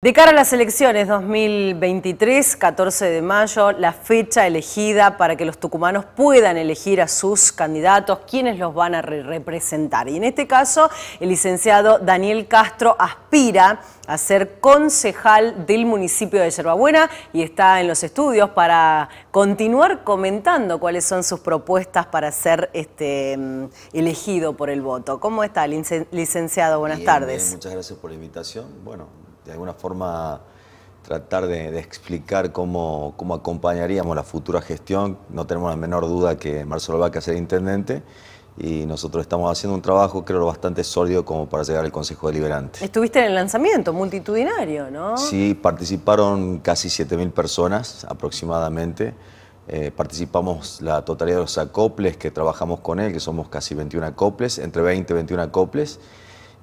De cara a las elecciones 2023, 14 de mayo, la fecha elegida para que los tucumanos puedan elegir a sus candidatos, quienes los van a representar. Y en este caso, el licenciado Daniel Castro aspira a ser concejal del municipio de Yerbabuena y está en los estudios para continuar comentando cuáles son sus propuestas para ser este, elegido por el voto. ¿Cómo está, licenciado? Buenas tardes. muchas gracias por la invitación. Bueno, de alguna forma tratar de, explicar cómo, cómo, acompañaríamos la futura gestión. No tenemos la menor duda que Marcelo a ser intendente y nosotros estamos haciendo un trabajo, creo, bastante sólido como para llegar al Consejo Deliberante. Estuviste en el lanzamiento multitudinario, ¿no? Sí, participaron casi 7.000 personas aproximadamente. Eh, participamos la totalidad de los acoples que trabajamos con él, que somos casi 21 acoples, entre 20 y 21 acoples.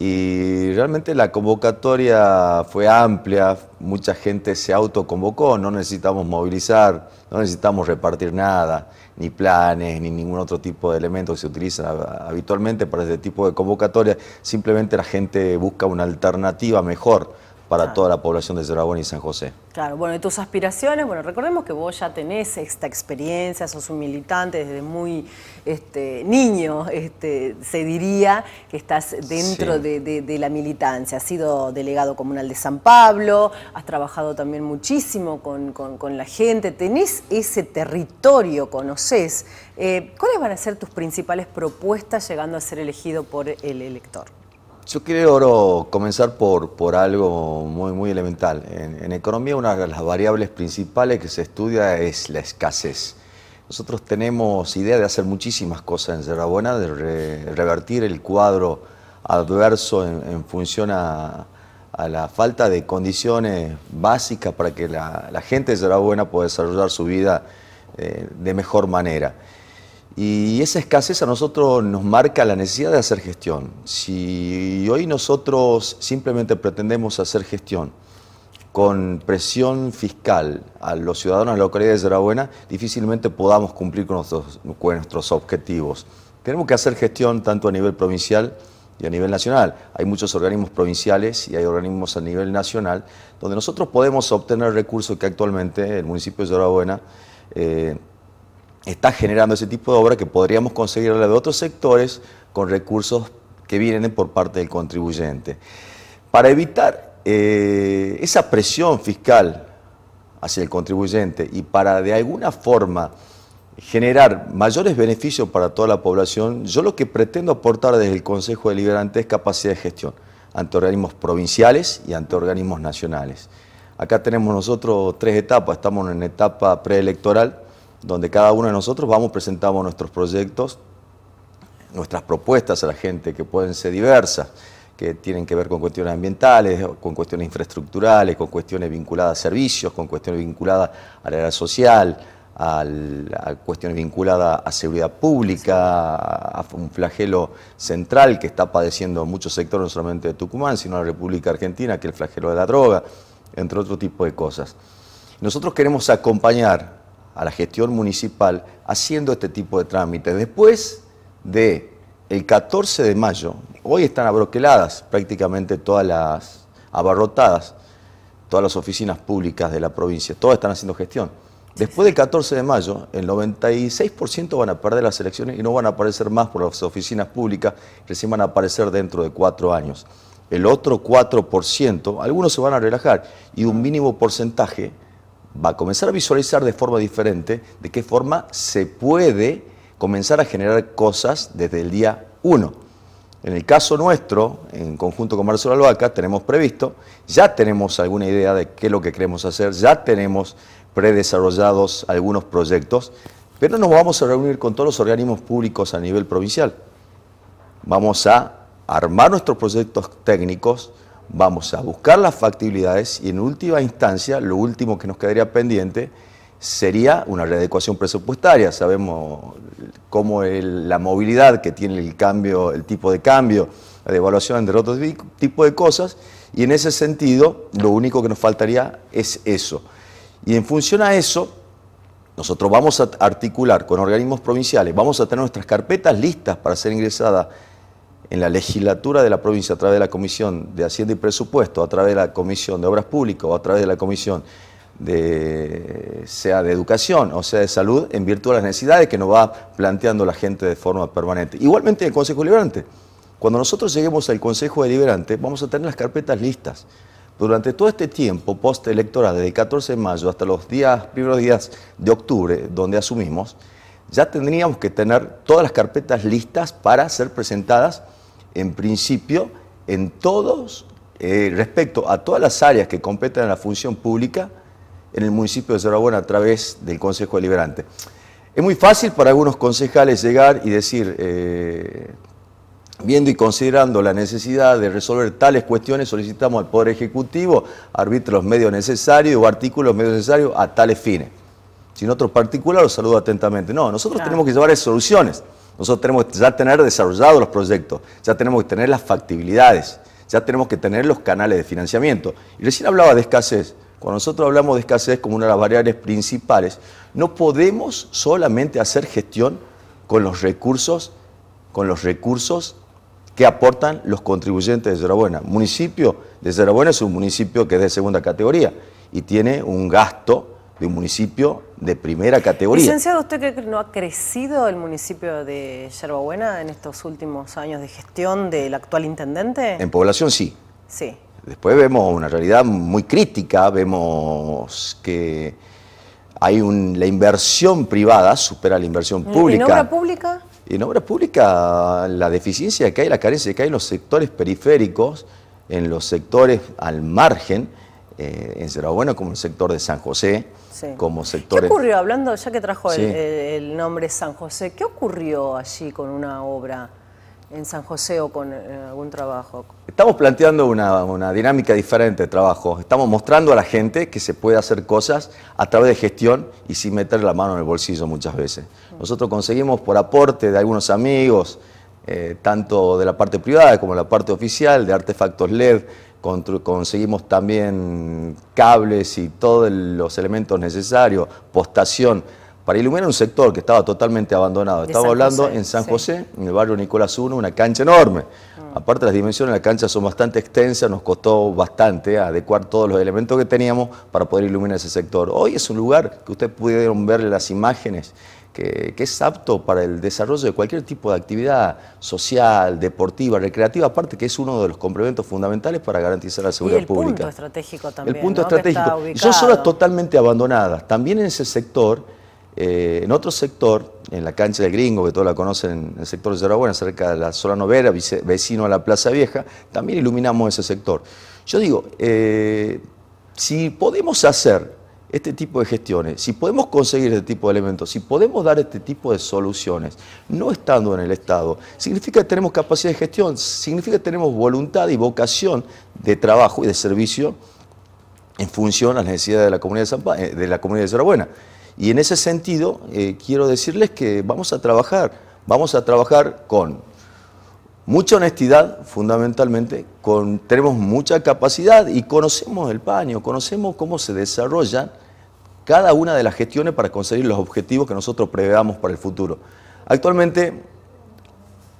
Y realmente la convocatoria fue amplia, mucha gente se autoconvocó, no necesitamos movilizar, no necesitamos repartir nada, ni planes, ni ningún otro tipo de elemento que se utiliza habitualmente para este tipo de convocatoria, simplemente la gente busca una alternativa mejor para ah. toda la población de Cerragón y San José. Claro, bueno, y tus aspiraciones, bueno, recordemos que vos ya tenés esta experiencia, sos un militante desde muy este, niño, este, se diría que estás dentro de, la militancia, has sido delegado comunal de San Pablo, has trabajado también muchísimo con, la gente, tenés ese territorio, conocés. Eh, ¿Cuáles van a ser tus principales propuestas llegando a ser elegido por el elector? Yo quiero comenzar por, algo muy, muy elemental. En, economía una de las variables principales que se estudia es la escasez. Nosotros tenemos idea de hacer muchísimas cosas en Sierra de revertir el cuadro adverso en, función a, la falta de condiciones básicas para que la, gente de Sierra Buena pueda desarrollar su vida eh, de mejor manera. Y esa escasez a nosotros nos marca la necesidad de hacer gestión. Si hoy nosotros simplemente pretendemos hacer gestión con presión fiscal a los ciudadanos de la localidad de Zorabuena difícilmente podamos cumplir con nuestros, nuestros objetivos. Tenemos que hacer gestión tanto a nivel provincial y a nivel nacional. Hay muchos organismos provinciales y hay organismos a nivel nacional donde nosotros podemos obtener recursos que actualmente el municipio de Llorabuena eh, está generando ese tipo de obra que podríamos la de otros sectores con recursos que vienen por parte del contribuyente. Para evitar eh, esa presión fiscal hacia el contribuyente y para de alguna forma generar mayores beneficios para toda la población, yo lo que pretendo aportar desde el Consejo Deliberante es capacidad de gestión ante organismos provinciales y ante organismos nacionales. Acá tenemos nosotros tres etapas, estamos en etapa preelectoral, donde cada uno de nosotros vamos, presentamos nuestros proyectos, nuestras propuestas a la gente, que pueden ser diversas, que tienen que ver con cuestiones ambientales, con cuestiones infraestructurales, con cuestiones vinculadas a servicios, con cuestiones vinculadas a la edad social, a cuestiones vinculadas a seguridad pública, a, un flagelo central que está padeciendo muchos sectores, no solamente de Tucumán, sino de la República Argentina, que es el flagelo de la droga, entre otro tipo de cosas. Nosotros queremos acompañar a la gestión municipal haciendo este tipo de trámites. Después de el 14 de mayo, hoy están abroqueladas prácticamente todas las abarrotadas, todas las oficinas públicas de la provincia, todas están haciendo gestión. Después del 14 de mayo, el 96% van a perder las elecciones y no van a aparecer más por las oficinas públicas, recién van a aparecer dentro de cuatro años. El otro 4%, algunos se van a relajar y un mínimo porcentaje va a comenzar a visualizar de forma diferente de qué forma se puede comenzar a generar cosas desde el día 1. En el caso nuestro, en conjunto con Marcelo Albaca, tenemos previsto, ya tenemos alguna idea de qué es lo que queremos hacer, ya tenemos predesarrollados algunos proyectos, pero nos vamos a reunir con todos los organismos públicos a nivel provincial. Vamos a armar nuestros proyectos técnicos, vamos a buscar las factibilidades y en última instancia, lo último que nos quedaría pendiente sería una readecuación presupuestaria. Sabemos cómo es la movilidad que tiene el cambio, el tipo de cambio, la devaluación, entre otros tipos de cosas, y en ese sentido lo único que nos faltaría es eso. Y en función a eso, nosotros vamos a articular con organismos provinciales, vamos a tener nuestras carpetas listas para ser ingresadas en la legislatura de la provincia a través de la Comisión de Hacienda y Presupuesto, a través de la Comisión de Obras Públicas o a través de la Comisión de, sea de educación o sea de salud, en virtud de las necesidades que nos va planteando la gente de forma permanente. Igualmente en el Consejo Deliberante. Cuando nosotros lleguemos al Consejo Deliberante, vamos a tener las carpetas listas. Durante todo este tiempo postelectoral, desde el 14 de mayo hasta los días, primeros días de octubre, donde asumimos, ya tendríamos que tener todas las carpetas listas para ser presentadas en principio, en todos, eh, respecto a todas las áreas que competen a la función pública en el municipio de Sorabona a través del Consejo Deliberante. Es muy fácil para algunos concejales llegar y decir, eh, viendo y considerando la necesidad de resolver tales cuestiones, solicitamos al Poder Ejecutivo arbitre los medios necesarios o artículos medios necesarios a tales fines. Sin otro particular, los saludo atentamente. No, nosotros tenemos que llevar soluciones. Nosotros tenemos que ya tener desarrollados los proyectos, ya tenemos que tener las factibilidades, ya tenemos que tener los canales de financiamiento. Y recién hablaba de escasez. Cuando nosotros hablamos de escasez como una de las variables principales, no podemos solamente hacer gestión con los recursos, con los recursos que aportan los contribuyentes de El Municipio de Yerabuena es un municipio que es de segunda categoría y tiene un gasto de un municipio de primera categoría. Licenciado, ¿usted que no ha crecido el municipio de Buena en estos últimos años de gestión del actual intendente? En población sí. Sí. Después vemos una realidad muy crítica, vemos que hay la inversión privada supera la inversión pública. ¿En obra pública? En obra pública la deficiencia que hay, la carencia que hay en los sectores periféricos, en los sectores al margen, eh, en Cerro Bueno, como el sector de San José, como sector ¿Qué ocurrió, hablando, ya que trajo el, nombre San José, qué ocurrió allí con una obra en San José o con eh, algún trabajo? Estamos planteando una, dinámica diferente de trabajo. Estamos mostrando a la gente que se puede hacer cosas a través de gestión y sin meter la mano en el bolsillo muchas veces. Nosotros conseguimos por aporte de algunos amigos, eh, tanto de la parte privada como de la parte oficial, de artefactos LED, conseguimos también cables y todos los elementos necesarios, postación, para iluminar un sector que estaba totalmente abandonado. Estamos hablando en San José, en el barrio Nicolás I, una cancha enorme. Ah. Aparte las dimensiones de la cancha son bastante extensas, nos costó bastante adecuar todos los elementos que teníamos para poder iluminar ese sector. Hoy es un lugar que ustedes pudieron ver las imágenes que, es apto para el desarrollo de cualquier tipo de actividad social, deportiva, recreativa, aparte que es uno de los complementos fundamentales para garantizar la seguridad pública. El punto estratégico también. El punto estratégico. Y son zonas totalmente abandonadas. También en ese sector, eh, en otro sector, en la cancha del gringo, que todos la conocen, en el sector de Zaragoza, cerca de la zona novera, vecino a la Plaza Vieja, también iluminamos ese sector. Yo digo, eh, si podemos hacer este tipo de gestiones, si podemos conseguir este tipo de elementos, si podemos dar este tipo de soluciones, no estando en el Estado, significa que tenemos capacidad de gestión, significa que tenemos voluntad y vocación de trabajo y de servicio en función a las necesidades de la comunidad de, San eh, la comunidad de Y en ese sentido, eh, quiero decirles que vamos a trabajar, vamos a trabajar con mucha honestidad, fundamentalmente, tenemos mucha capacidad y conocemos el paño, conocemos cómo se desarrollan cada una de las gestiones para conseguir los objetivos que nosotros preveamos para el futuro. Actualmente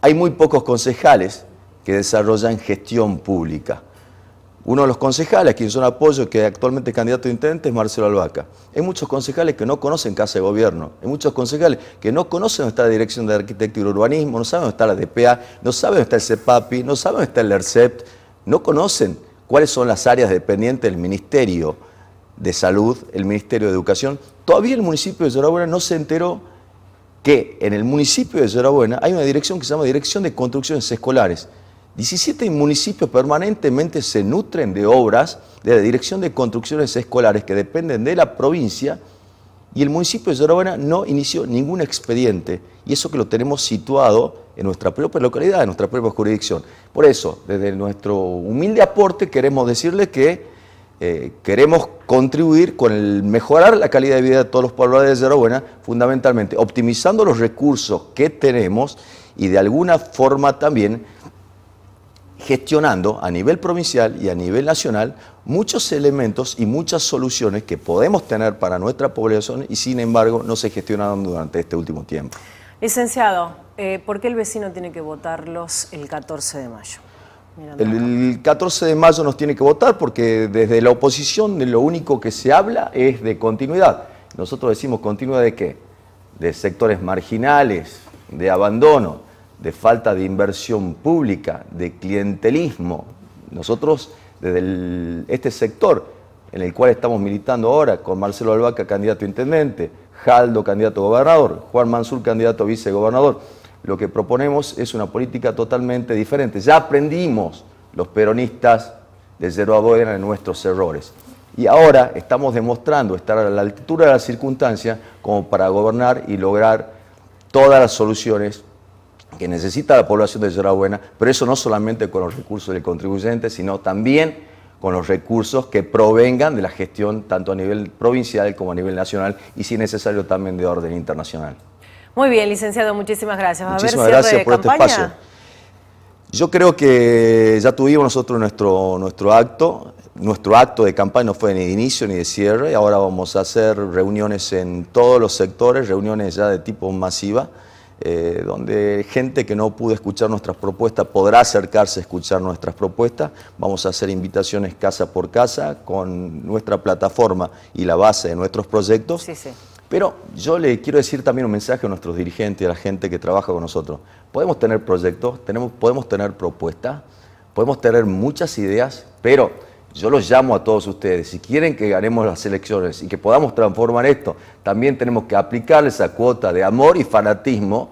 hay muy pocos concejales que desarrollan gestión pública. Uno de los concejales, a quien yo apoyo, que actualmente es candidato a intendente, es Marcelo Albaca. Hay muchos concejales que no conocen Casa de Gobierno, hay muchos concejales que no conocen dónde está la Dirección de Arquitectura y Urbanismo, no saben dónde está la DPA, no saben dónde está el CEPAPI, no saben dónde está el ERCEPT, no conocen cuáles son las áreas dependientes del Ministerio de Salud, el Ministerio de Educación. Todavía el municipio de Llorabuena no se enteró que en el municipio de Llorabuena hay una dirección que se llama Dirección de Construcciones Escolares 17 municipios permanentemente se nutren de obras de la Dirección de Construcciones Escolares que dependen de la provincia y el municipio de Yerobuena no inició ningún expediente y eso que lo tenemos situado en nuestra propia localidad, en nuestra propia jurisdicción. Por eso, desde nuestro humilde aporte queremos decirle que eh, queremos contribuir con el mejorar la calidad de vida de todos los pobladores de Yerobuena, fundamentalmente optimizando los recursos que tenemos y de alguna forma también gestionando a nivel provincial y a nivel nacional muchos elementos y muchas soluciones que podemos tener para nuestra población y sin embargo no se gestionaron durante este último tiempo. Licenciado, eh, ¿por qué el vecino tiene que votarlos el 14 de mayo? El 14 de mayo nos tiene que votar porque desde la oposición lo único que se habla es de continuidad. Nosotros decimos continuidad de qué? De sectores marginales, de abandono, de falta de inversión pública, de clientelismo. Nosotros, desde este sector en el cual estamos militando ahora, con Marcelo Albaca, candidato a intendente, Jaldo, candidato a gobernador, Juan Mansur, candidato a vicegobernador, lo que proponemos es una política totalmente diferente. Ya aprendimos los peronistas de cero a de nuestros errores. Y ahora estamos demostrando estar a la altura de las circunstancias como para gobernar y lograr todas las soluciones que necesita la población de Llorabuena, pero eso no solamente con los recursos del contribuyente, sino también con los recursos que provengan de la gestión tanto a nivel provincial como a nivel nacional y si necesario también de orden internacional. Muy bien, licenciado, muchísimas gracias. Muchísimas gracias por este espacio. Yo creo que ya tuvimos nosotros nuestro, nuestro acto, nuestro acto de campaña no fue ni de inicio ni de cierre, ahora vamos a hacer reuniones en todos los sectores, reuniones ya de tipo masiva. Eh, donde gente que no pudo escuchar nuestras propuestas podrá acercarse a escuchar nuestras propuestas. Vamos a hacer invitaciones casa por casa con nuestra plataforma y la base de nuestros proyectos. Pero yo le quiero decir también un mensaje a nuestros dirigentes, y a la gente que trabaja con nosotros. Podemos tener proyectos, tenemos, podemos tener propuestas, podemos tener muchas ideas, pero yo los llamo a todos ustedes. Si quieren que ganemos las elecciones y que podamos transformar esto, también tenemos que aplicar esa cuota de amor y fanatismo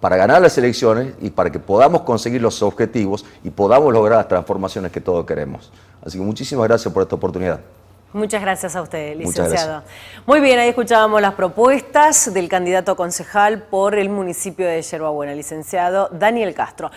para ganar las elecciones y para que podamos conseguir los objetivos y podamos lograr las transformaciones que todos queremos. Así que muchísimas gracias por esta oportunidad. Muchas gracias a ustedes, licenciado. Muy bien, ahí escuchábamos las propuestas del candidato concejal por el municipio de Yerbabuena, licenciado Daniel Castro.